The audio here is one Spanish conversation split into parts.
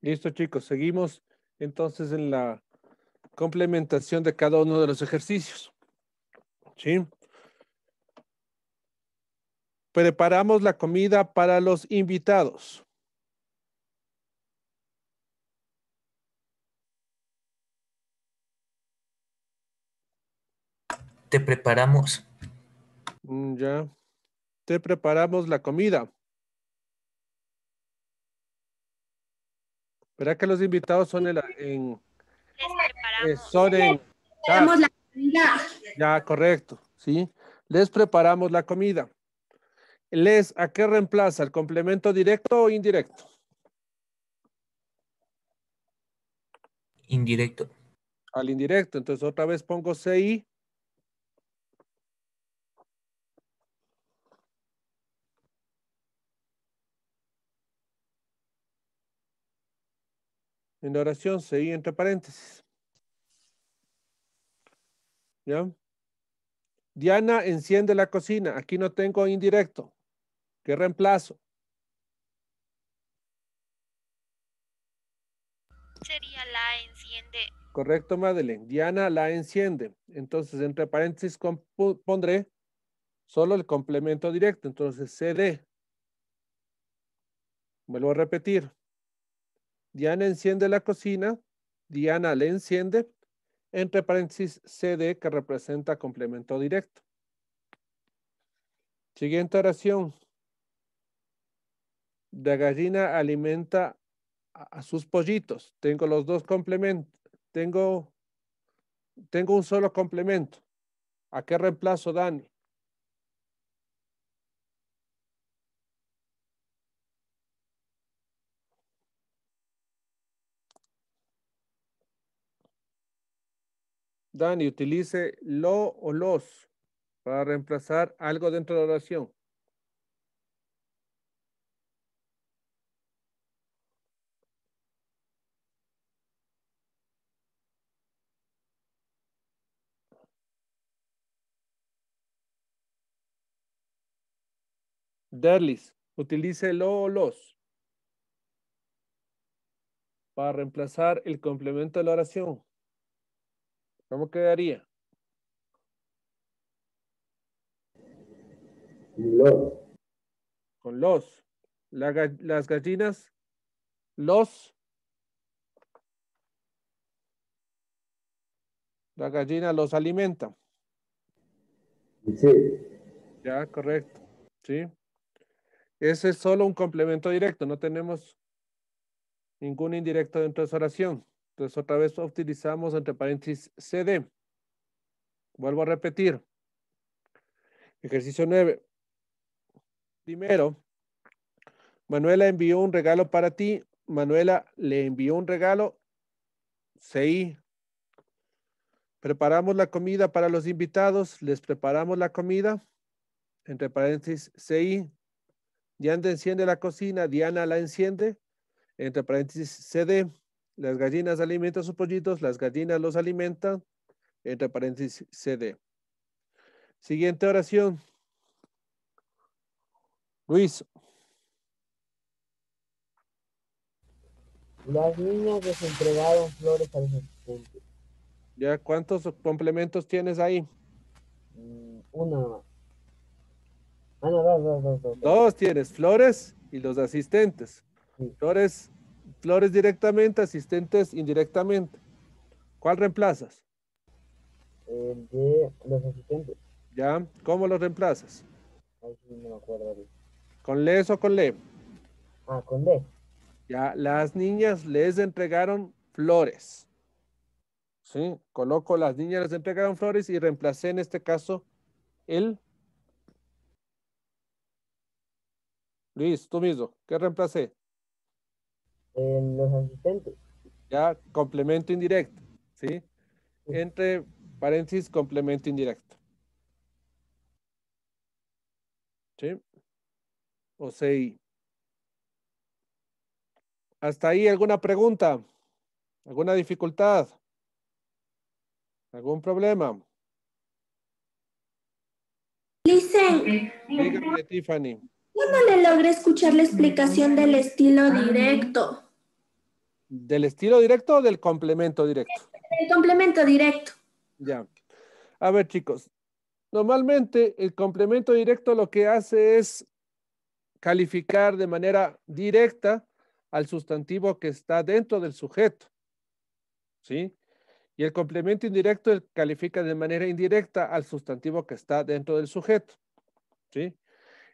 Listo, chicos. Seguimos entonces en la complementación de cada uno de los ejercicios. ¿Sí? Preparamos la comida para los invitados. Te preparamos. Mm, ya. Te preparamos la comida. Verá que los invitados son en... Eh, en preparamos la comida. Ya, correcto, ¿sí? Les preparamos la comida. Les, ¿a qué reemplaza? ¿El complemento directo o indirecto? Indirecto. Al indirecto. Entonces, otra vez pongo CI en oración seguí entre paréntesis. ¿Ya? Diana enciende la cocina. Aquí no tengo indirecto. ¿Qué reemplazo? Sería la enciende. Correcto, Madeleine. Diana la enciende. Entonces, entre paréntesis pondré solo el complemento directo. Entonces, CD. Vuelvo a repetir. Diana enciende la cocina, Diana le enciende, entre paréntesis CD que representa complemento directo. Siguiente oración. La gallina alimenta a sus pollitos. Tengo los dos complementos. Tengo, tengo un solo complemento. ¿A qué reemplazo, Dani? Dani, utilice lo o los para reemplazar algo dentro de la oración. Derlis, utilice lo o los para reemplazar el complemento de la oración. ¿Cómo quedaría? Los. Con los. las gallinas, los. La gallina los alimenta. Sí. Ya, correcto. Sí. Ese es solo un complemento directo, no tenemos ningún indirecto dentro de esa oración. Entonces otra vez utilizamos entre paréntesis CD. Vuelvo a repetir. Ejercicio 9. Primero, Manuela envió un regalo para ti. Manuela le envió un regalo. CI. Preparamos la comida para los invitados. Les preparamos la comida. Entre paréntesis, CI. Yanda enciende la cocina. Diana la enciende. Entre paréntesis, CD. Las gallinas alimentan sus pollitos, las gallinas los alimentan, entre paréntesis CD. Siguiente oración. Luis. Las niñas desentregaron flores a los ¿Ya cuántos complementos tienes ahí? Mm, una. Ah, dos, dos, tienes, flores y los asistentes. Flores Flores directamente, asistentes indirectamente. ¿Cuál reemplazas? El eh, de los asistentes. ¿Ya? ¿Cómo los reemplazas? ¿Con les o con le? Ah, con le. Ya, las niñas les entregaron flores. ¿Sí? Coloco las niñas les entregaron flores y reemplacé en este caso el... Luis, tú mismo, ¿qué reemplacé? en los asistentes. Ya, complemento indirecto, ¿sí? Entre paréntesis, complemento indirecto. ¿Sí? O ¿Sí? ¿Hasta ahí alguna pregunta? ¿Alguna dificultad? ¿Algún problema? Listen. Dígame, Tiffany. le logré escuchar la explicación del estilo directo. ¿Del estilo directo o del complemento directo? El complemento directo. Ya. A ver, chicos. Normalmente el complemento directo lo que hace es calificar de manera directa al sustantivo que está dentro del sujeto. ¿Sí? Y el complemento indirecto califica de manera indirecta al sustantivo que está dentro del sujeto. ¿Sí?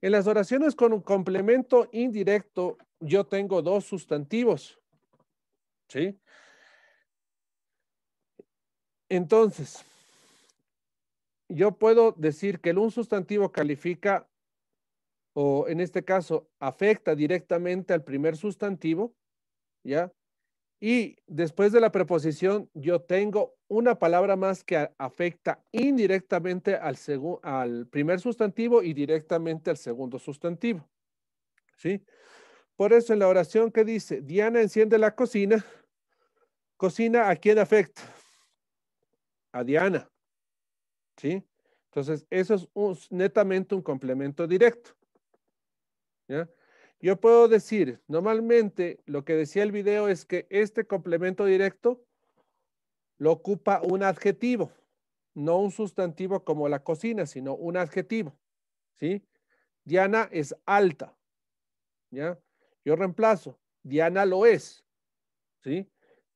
En las oraciones con un complemento indirecto, yo tengo dos sustantivos. ¿sí? Entonces, yo puedo decir que el un sustantivo califica o en este caso afecta directamente al primer sustantivo, ¿ya? Y después de la preposición, yo tengo una palabra más que afecta indirectamente al, al primer sustantivo y directamente al segundo sustantivo. ¿Sí? Por eso en la oración que dice, Diana enciende la cocina, cocina, ¿a quién afecta? A Diana. ¿Sí? Entonces, eso es netamente un complemento directo. ¿Ya? Yo puedo decir, normalmente lo que decía el video es que este complemento directo lo ocupa un adjetivo, no un sustantivo como la cocina, sino un adjetivo. ¿Sí? Diana es alta. ¿Ya? Yo reemplazo. Diana lo es. ¿Sí?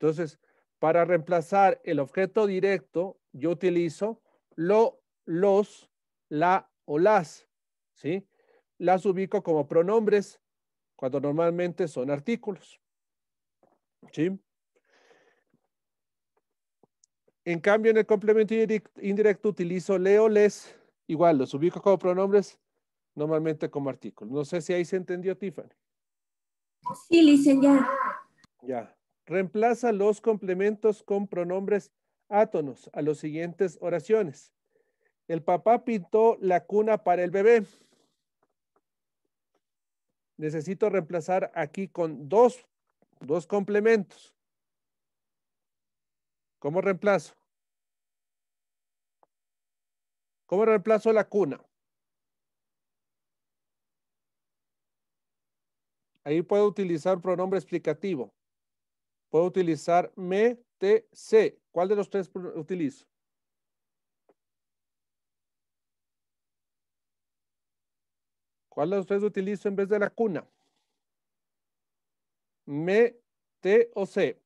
Entonces, para reemplazar el objeto directo, yo utilizo lo, los, la o las, ¿sí? Las ubico como pronombres cuando normalmente son artículos, ¿sí? En cambio, en el complemento indirecto utilizo le o les, igual los ubico como pronombres, normalmente como artículos. No sé si ahí se entendió, Tiffany. Sí, dicen ya. Ya. Reemplaza los complementos con pronombres átonos a las siguientes oraciones. El papá pintó la cuna para el bebé. Necesito reemplazar aquí con dos, dos complementos. ¿Cómo reemplazo? ¿Cómo reemplazo la cuna? Ahí puedo utilizar pronombre explicativo. Puedo utilizar me, te, se. ¿Cuál de los tres utilizo? ¿Cuál de los tres utilizo en vez de la cuna? ¿Me, te o C.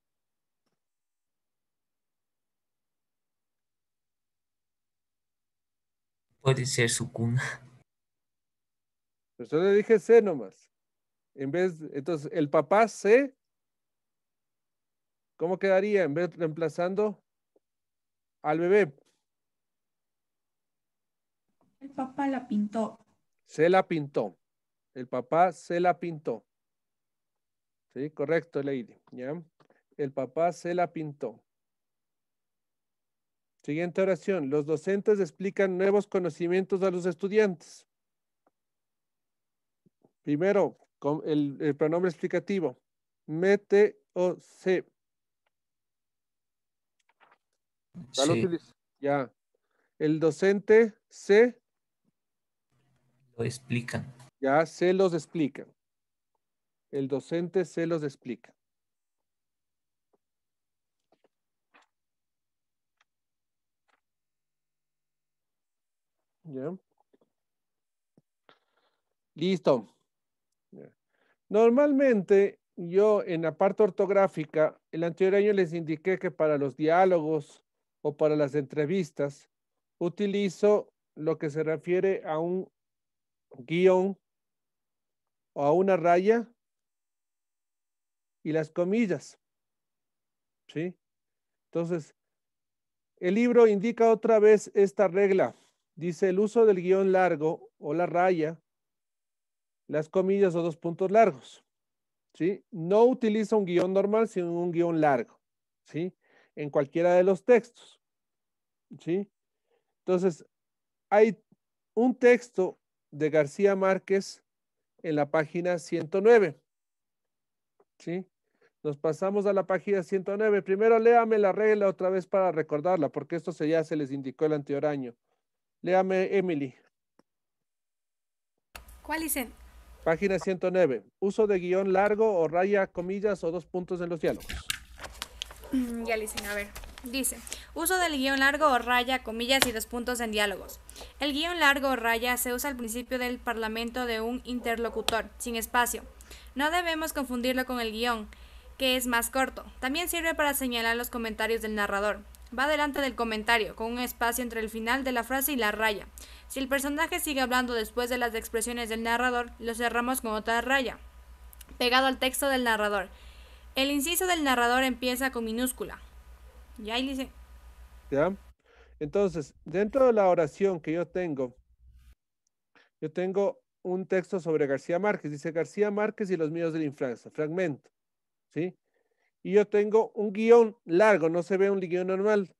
Puede ser su cuna. Pero pues yo le dije C nomás. En vez, entonces, el papá se ¿Cómo quedaría en vez reemplazando al bebé? El papá la pintó. Se la pintó. El papá se la pintó. Sí, correcto, Lady. El papá se la pintó. Siguiente oración. Los docentes explican nuevos conocimientos a los estudiantes. Primero, con el, el pronombre explicativo. Mete o se. Ya, ya. El docente se... Lo explica Ya se los explica El docente se los explica. ¿Ya? Listo. Normalmente yo en la parte ortográfica, el anterior año les indiqué que para los diálogos o para las entrevistas, utilizo lo que se refiere a un guión o a una raya y las comillas. ¿Sí? Entonces, el libro indica otra vez esta regla. Dice el uso del guión largo o la raya, las comillas o dos puntos largos. ¿Sí? No utiliza un guión normal, sino un guión largo. ¿Sí? en cualquiera de los textos. ¿Sí? Entonces, hay un texto de García Márquez en la página 109. ¿Sí? Nos pasamos a la página 109. Primero léame la regla otra vez para recordarla, porque esto ya se les indicó el anterior Léame, Emily. ¿Cuál dicen? Página 109. Uso de guión largo o raya, comillas o dos puntos en los diálogos. Mm, ya le dicen, a ver. Dice, uso del guión largo o raya, comillas y dos puntos en diálogos. El guión largo o raya se usa al principio del parlamento de un interlocutor, sin espacio. No debemos confundirlo con el guión, que es más corto. También sirve para señalar los comentarios del narrador. Va delante del comentario, con un espacio entre el final de la frase y la raya. Si el personaje sigue hablando después de las expresiones del narrador, lo cerramos con otra raya, pegado al texto del narrador. El inciso del narrador empieza con minúscula. Y ahí dice. Ya. Entonces, dentro de la oración que yo tengo, yo tengo un texto sobre García Márquez. Dice García Márquez y los míos de la infancia, fragmento. ¿Sí? Y yo tengo un guión largo, no se ve un guión normal,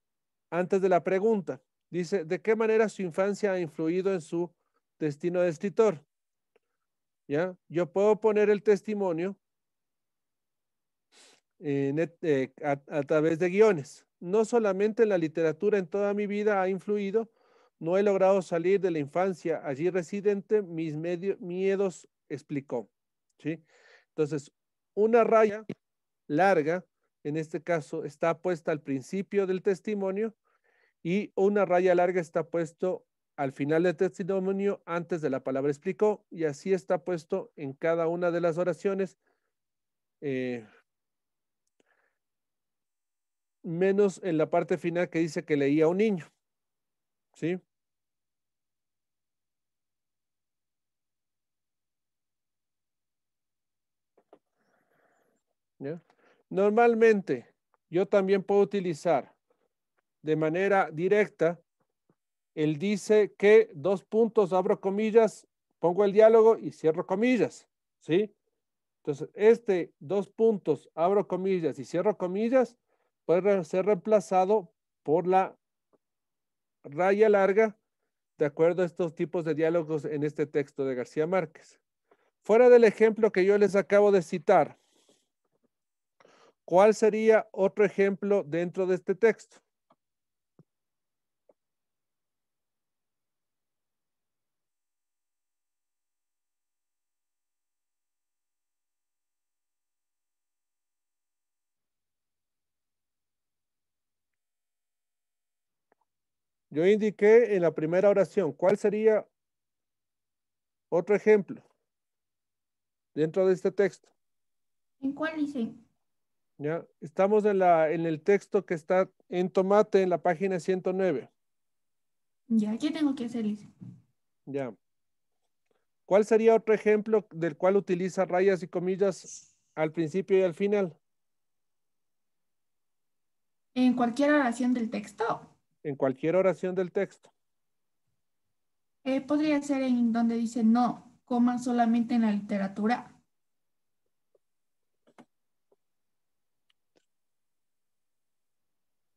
antes de la pregunta. Dice, ¿de qué manera su infancia ha influido en su destino de escritor? ¿Ya? Yo puedo poner el testimonio eh, eh, a, través de guiones. No solamente la literatura en toda mi vida ha influido, no he logrado salir de la infancia allí residente, mis miedos explicó. ¿sí? Entonces, una raya larga, en este caso, está puesta al principio del testimonio y una raya larga está puesto al final del testimonio antes de la palabra explicó y así está puesto en cada una de las oraciones. Eh, menos en la parte final que dice que leía a un niño. ¿Sí? Normalmente, yo también puedo utilizar de manera directa el dice que dos puntos, abro comillas, pongo el diálogo y cierro comillas, ¿sí? Entonces, este dos puntos, abro comillas y cierro comillas, puede ser reemplazado por la raya larga de acuerdo a estos tipos de diálogos en este texto de García Márquez. Fuera del ejemplo que yo les acabo de citar, ¿cuál sería otro ejemplo dentro de este texto? Yo indiqué en la primera oración, ¿cuál sería otro ejemplo dentro de este texto? ¿En cuál dice? Ya, estamos en, la, en el texto que está en tomate en la página 109. Ya, ¿qué tengo que hacer, dice? Ya. ¿Cuál sería otro ejemplo del cual utiliza rayas y comillas al principio y al final? En cualquier oración del texto en cualquier oración del texto? Eh, podría ser en donde dice no, coman solamente en la literatura.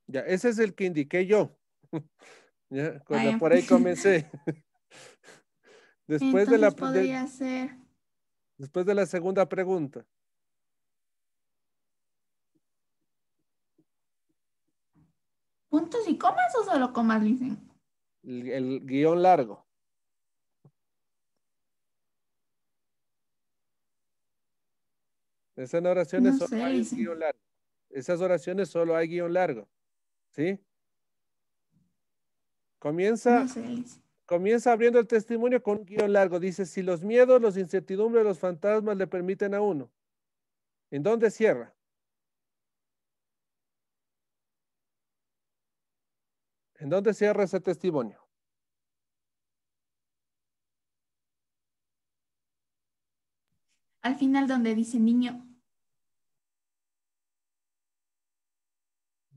Ya, ese es el que indiqué yo. ya, cuando por ahí comencé. después de la podría Después de la segunda pregunta. ¿Puntos y comas o solo comas, dicen? El, guión largo. Esas oraciones solo hay guión largo. Esas oraciones solo hay guión largo. ¿Sí? Comienza, comienza abriendo el testimonio con un guión largo. Dice, si los miedos, los incertidumbres, los fantasmas le permiten a uno. ¿En dónde cierra? ¿En dónde cierra ese testimonio? Al final donde dice niño.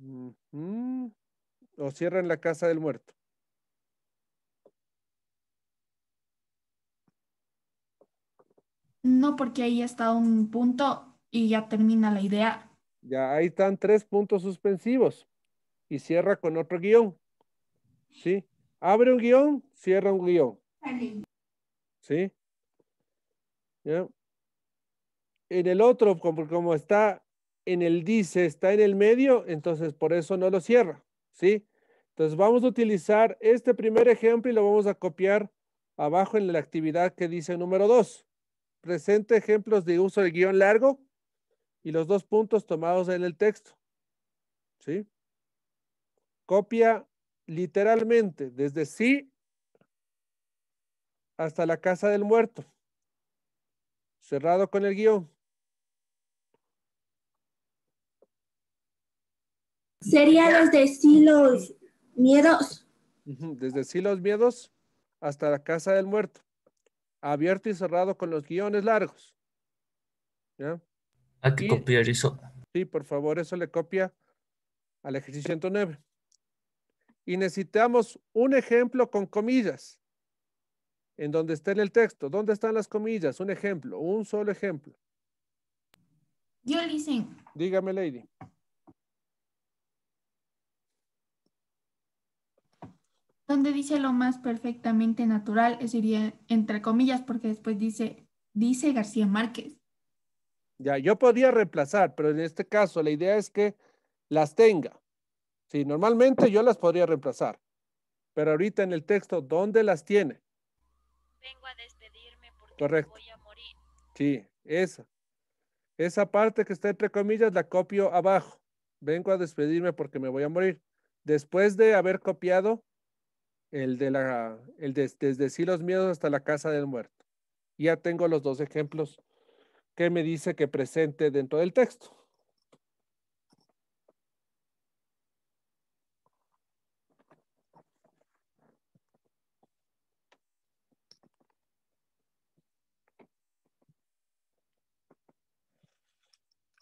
O cierra en la casa del muerto. No, porque ahí está un punto y ya termina la idea. Ya ahí están tres puntos suspensivos y cierra con otro guión. ¿Sí? Abre un guión, cierra un guión. ¿Sí? ¿Ya? En el otro, como, está en el dice, está en el medio, entonces por eso no lo cierra. ¿Sí? Entonces vamos a utilizar este primer ejemplo y lo vamos a copiar abajo en la actividad que dice número 2. Presente ejemplos de uso del guión largo y los dos puntos tomados en el texto. ¿Sí? Copia literalmente desde sí hasta la casa del muerto. Cerrado con el guión. Sería desde sí los miedos. Desde sí los miedos hasta la casa del muerto. Abierto y cerrado con los guiones largos. ¿Ya? Hay ah, que copiar eso. Sí, por favor, eso le copia al ejercicio 109 y necesitamos un ejemplo con comillas, en donde esté en el texto. ¿Dónde están las comillas? Un ejemplo, un solo ejemplo. Yo, dicen. Dígame, Lady. Donde dice lo más perfectamente natural, es sería entre comillas, porque después dice, dice García Márquez. Ya, yo podría reemplazar, pero en este caso la idea es que las tenga. Sí, normalmente yo las podría reemplazar, pero ahorita en el texto, ¿dónde las tiene? Vengo a despedirme porque Correcto. voy a morir. Sí, esa. Esa parte que está entre comillas la copio abajo. Vengo a despedirme porque me voy a morir. Después de haber copiado el de la, el desde sí los miedos hasta la casa del muerto. Ya tengo los dos ejemplos que me dice que presente dentro del texto.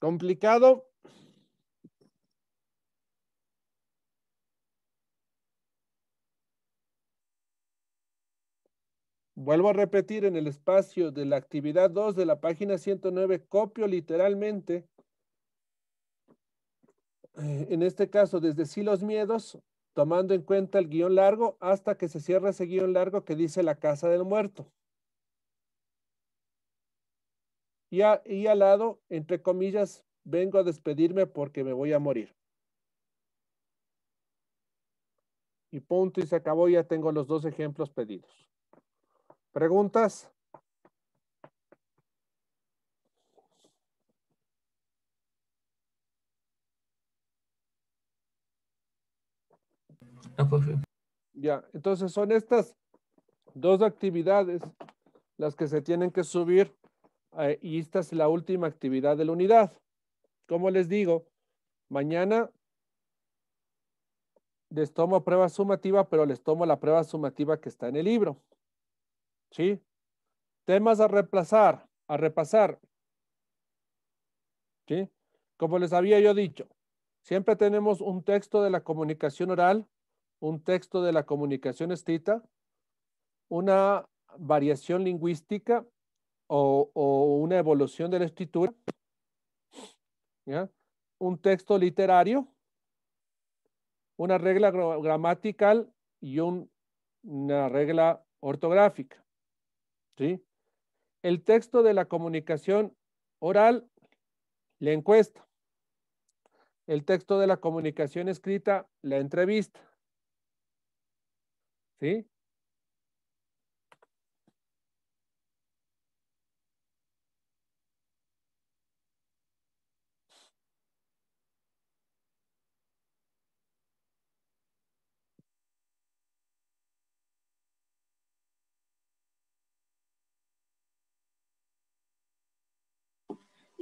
Complicado. Vuelvo a repetir en el espacio de la actividad 2 de la página 109, copio literalmente, eh, en este caso desde sí los miedos, tomando en cuenta el guión largo hasta que se cierra ese guión largo que dice la casa del muerto. y, al lado, entre comillas, vengo a despedirme porque me voy a morir. Y punto y se acabó, ya tengo los dos ejemplos pedidos. ¿Preguntas? Pues, ya, entonces son estas dos actividades las que se tienen que subir eh, y esta es la última actividad de la unidad. Como les digo, mañana les tomo prueba sumativa, pero les tomo la prueba sumativa que está en el libro. ¿Sí? Temas a reemplazar, a repasar. ¿Sí? Como les había yo dicho, siempre tenemos un texto de la comunicación oral, un texto de la comunicación escrita, una variación lingüística o, una evolución de la escritura, un texto literario, una regla gramatical y una regla ortográfica. ¿sí? El texto de la comunicación oral, la encuesta. El texto de la comunicación escrita, la entrevista. ¿Sí?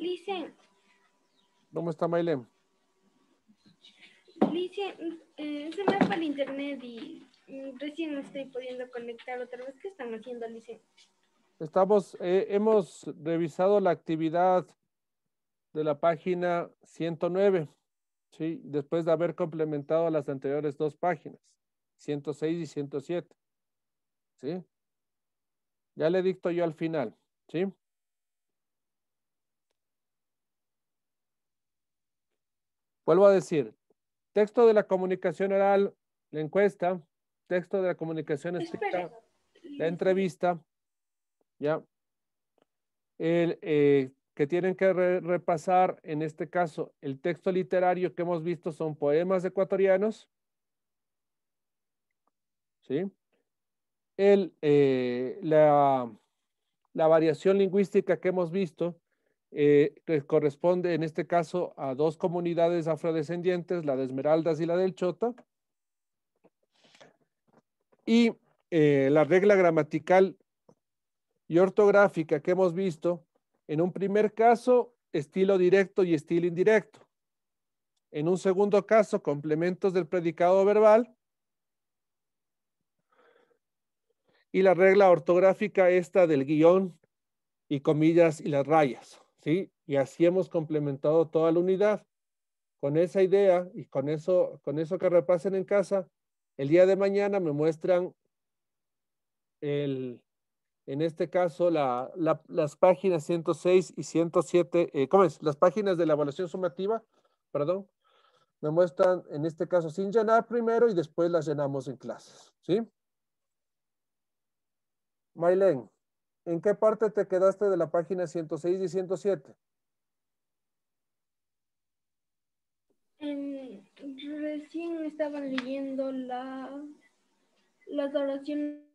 Lice. ¿Cómo está Mailem? Licen, eh, se me fue el internet y mm, recién me estoy pudiendo conectar otra vez. ¿Qué están haciendo, Licen? Estamos, eh, hemos revisado la actividad de la página 109, ¿sí? después de haber complementado las anteriores dos páginas, 106 y 107. ¿sí? Ya le dicto yo al final. ¿sí? Vuelvo a decir, texto de la comunicación oral, la encuesta, texto de la comunicación escrita, la entrevista, ¿ya? El, eh, que tienen que repasar, en este caso, el texto literario que hemos visto son poemas ecuatorianos, ¿sí? Eh, la, la variación lingüística que hemos visto eh, corresponde en este caso a dos comunidades afrodescendientes, la de Esmeraldas y la del Chota. Y eh, la regla gramatical y ortográfica que hemos visto, en un primer caso, estilo directo y estilo indirecto. En un segundo caso, complementos del predicado verbal. Y la regla ortográfica esta del guión y comillas y las rayas. ¿sí? Y así hemos complementado toda la unidad. Con esa idea y con eso, con eso que repasen en casa, el día de mañana me muestran el, en este caso, las páginas 106 y 107, eh, ¿cómo es? Las páginas de la evaluación sumativa, perdón, me muestran, en este caso, sin llenar primero y después las llenamos en clases, ¿sí? Maylen, ¿En qué parte te quedaste de la página 106 y 107? En, recién estaban leyendo la, las oraciones